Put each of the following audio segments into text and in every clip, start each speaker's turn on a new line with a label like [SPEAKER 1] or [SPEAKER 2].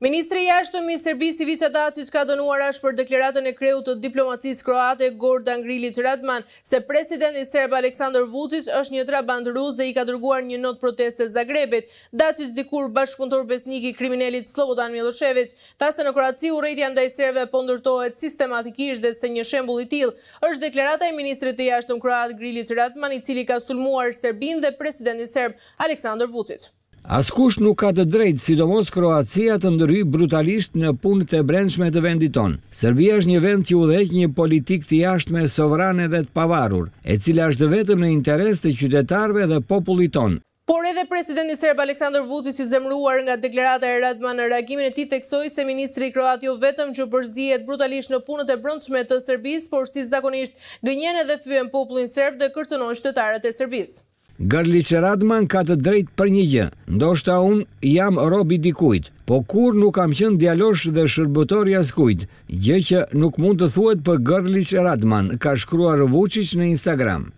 [SPEAKER 1] Ministri jashtëm i Serbisi Vica Dacis ka donuar ashtë për deklaratën e kreut të diplomacis kroate Gordan Grilic Radman se presidenti Serb Aleksandr Vucic është një bandë ruzë dhe i ka dërguar një notë proteste Zagrebit. Dacis dikur bashkëpuntor i kriminelit Slobodan Miloševic, ta se në Kroaci u rejtja ndaj Serbe po ndërtohet sistematikisht dhe se një shembul i til, është deklarata e ministri të jashtëm kroat Grilic Radman i cili ka sulmuar Serbin dhe presidenti Serb Aleksandr Vucic.
[SPEAKER 2] Askush nuk ka të drejtë, sidomos Kroacia të ndërhyj brutalisht në punët e brendshme të vendit tonë. Serbia është një vend që udhëheq një politikë të jashtme sovrane dhe të pavarur, e cila është vetëm në interes të qytetarëve dhe popullit tonë.
[SPEAKER 1] Por edhe presidenti serb Aleksandar Vučić i zemëruar nga deklarata e Radman në reagimin e tij theksoi se ministri i Kroatisë jo vetëm që përzihet brutalisht në punët e brendshme të Serbisë, por si zakonisht gënjen edhe fyen popullin serb dhe kërcënon qytetarët e Serbisë.
[SPEAKER 2] Garliçe Radman ka të drejt për një gjë, ndoshta unë jam robi dikujt, po kur nuk kam qenë djalosh dhe shërbëtor jaskujt, gjë që nuk mund të thuet për Garliçe Radman, ka shkruar Vucic në Instagram.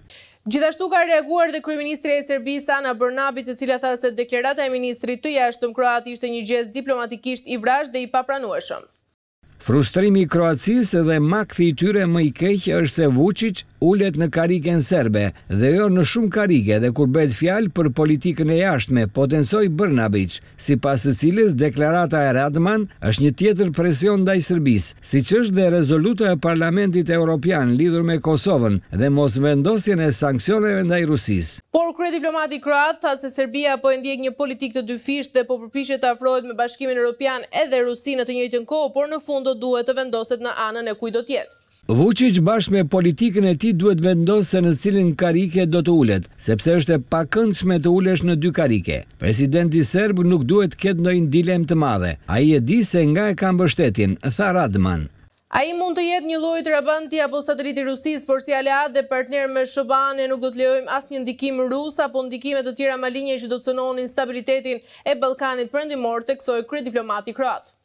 [SPEAKER 1] Gjithashtu ka reaguar dhe Kryeministri e Serbisë Ana Brnabić, e cila tha se deklarata e ministrit të jashtëm kroat ishte një gjest diplomatikisht i vrazh dhe i papranueshëm.
[SPEAKER 2] Frustrimi i Kroacis dhe makthi i tyre më i keq është se Vučić ulet në karikën serbe dhe jo në shumë karike dhe kur bëhet fjalë për politikën e jashtme, potencoi Brnabić, sipas së cilës deklarata e Radman është një tjetër presion ndaj Serbisë, siç është dhe rezoluta e Parlamentit Evropian lidhur me Kosovën dhe mosvendosjen e sanksioneve ndaj Rusisë.
[SPEAKER 1] Po për krye diplomati kroat tha se Serbia po e ndjek një politikë të dyfish dhe po përpiqet të afrohet me Bashkimin Evropian edhe Rusinë në të njëjtën kohë, por në fund do duhet të vendoset në anën e kujt do të jetë.
[SPEAKER 2] Vučić me politikën e tij duhet vendosë në cilin karike do të ulet, sepse është e pakëndshme të ulesh në dy karike. Presidenti serb nuk duhet të ketë ndonjë dilem të madhe. Ai e di se nga e ka mbështetjen, tha Radman.
[SPEAKER 1] A i mund të jetë një lojtë rabanti apo satëriti rusis, por si aleat dhe partner me Shobane nuk do të lejojmë asë një ndikim rus, apo ndikimet të tjera malinje që do të sënonin stabilitetin e Balkanit përndimor të kësoj kërë diplomati kratë.